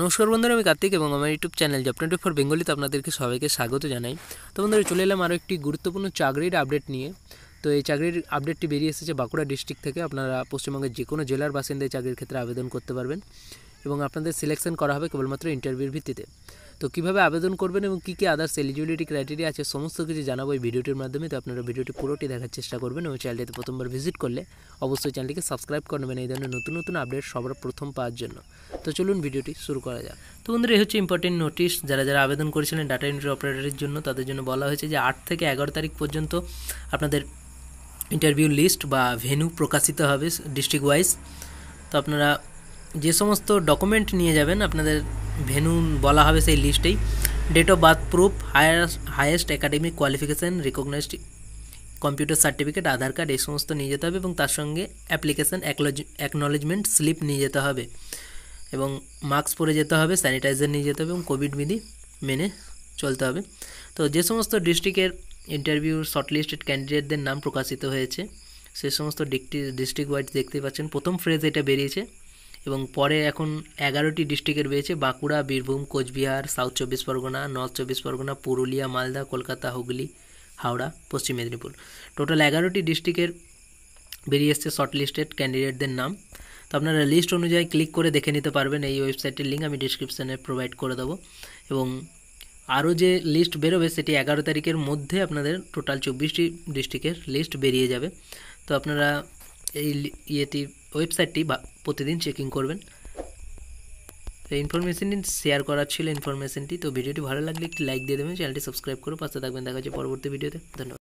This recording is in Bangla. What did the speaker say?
নমস্কার বন্ধুরা আমি কার্তিক এবং আমার YouTube channel job twenty four বেঙ্গলিতে আপনাদেরকে সবাইকে স্বাগত জানাই তো বন্ধুরা চলে এলাম আরও একটি গুরুত্বপূর্ণ চাকরির আপডেট নিয়ে তো এই চাকরির আপডেটটি বেরিয়ে এসেছে বাঁকুড়া ডিস্ট্রিক্ট থেকে আপনারা পশ্চিমবঙ্গের যে কোনো জেলার বাসিন্দা এই চাকরির ক্ষেত্রে আবেদন করতে পারবেন এবং আপনাদের সিলেকশন করা হবে কেবলমাত্র ইন্টারভিউর ভিত্তিতে তো কিভাবে আবেদন করবেন এবং কী কী আদার্স এলিজিবিলিটি ক্রাইটেরিয়া আছে সমস্ত কিছু জানাবো এই ভিডিওটির মাধ্যমে তো আপনারা ভিডিওটি পুরোটি দেখার চেষ্টা করবেন এবং চ্যানেলটিতে প্রথমবার ভিজিট করলে অবশ্যই চ্যানেলটিকে সাবস্ক্রাইব করে নেবেন এই ধরনের নতুন নতুন আপডেট সবার প্রথম পাওয়ার জন্য তো চলুন ভিডিওটি শুরু করা যাক তো বন্ধুরা এই হচ্ছে ইম্পর্টেন্ট নোটিশ যারা যারা আবেদন করেছিলেন ডাটা এন্ট্রি অপারেটরের জন্য তাদের জন্য বলা হয়েছে যে আট থেকে এগারো তারিখ পর্যন্ত আপনাদের ইন্টারভিউ লিস্ট বা ভেনু প্রকাশিত হবে ডিস্ট্রিক্ট ওয়াইজ তো আপনারা যে সমস্ত ডকুমেন্ট নিয়ে যাবেন আপনাদের ভেনু বলা হবে সেই লিস্টেই date of birth proof higher highest academic qualification recognized computer certificate Aadhaar card এই সমস্ত নিয়ে যেতে হবে এবং তার সঙ্গে অ্যাপ্লিকেশান অ্যাকনোলেজমেন্ট স্লিপ নিয়ে যেতে হবে এবং মাস্ক পরে যেতে হবে স্যানিটাইজার নিয়ে যেতে হবে এবং কোভিড বিধি মেনে চলতে হবে তো যে সমস্ত ডিস্ট্রিক্টের ইন্টারভিউ শর্টলিস্টেড ক্যান্ডিডেটদের নাম প্রকাশিত হয়েছে সে সমস্ত ডিস্ট্রিক্ট ওয়াইজ দেখতে পাচ্ছেন প্রথম ফ্রেজ এটা বেরিয়েছে এবং পরে এখন এগারোটি ডিস্ট্রিক্টের রয়েছে বাঁকুড়া বীরভূম কোচবিহার সাউথ চব্বিশ পরগনা নর্থ চব্বিশ পরগনা পুরুলিয়া মালদা কলকাতা হুগলি হাওড়া পশ্চিম মেদিনীপুর টোটাল এগারোটি ডিস্ট্রিক্টের বেরিয়ে এসছে শর্টলিস্টেড ক্যান্ডিডেটদের নাম তো আপনারা লিস্ট অনুযায়ী ক্লিক করে দেখে নিতে পারবেন এই ওয়েবসাইটের লিঙ্ক আমি ডিসক্রিপশানে প্রোভাইড করে দেবো এবং আরও যে লিস্ট বেরোবে সেটি এগারো তারিখের মধ্যে আপনাদের টোটাল চব্বিশটি ডিস্ট্রিক্টের লিস্ট বেরিয়ে যাবে তো আপনারা এই ইয়েটি ওয়েবসাইটটি প্রতিদিন চেকিং করবেন তো ইনফরমেশনটি শেয়ার করার ছিল ইনফরমেশনটি তো ভিডিওটি ভালো লাগলে একটি লাইক দিয়ে দেবেন চ্যানেলটি সাবস্ক্রাইব করে পাশে থাকবেন দেখা যাচ্ছে পরবর্তী ভিডিওতে ধন্যবাদ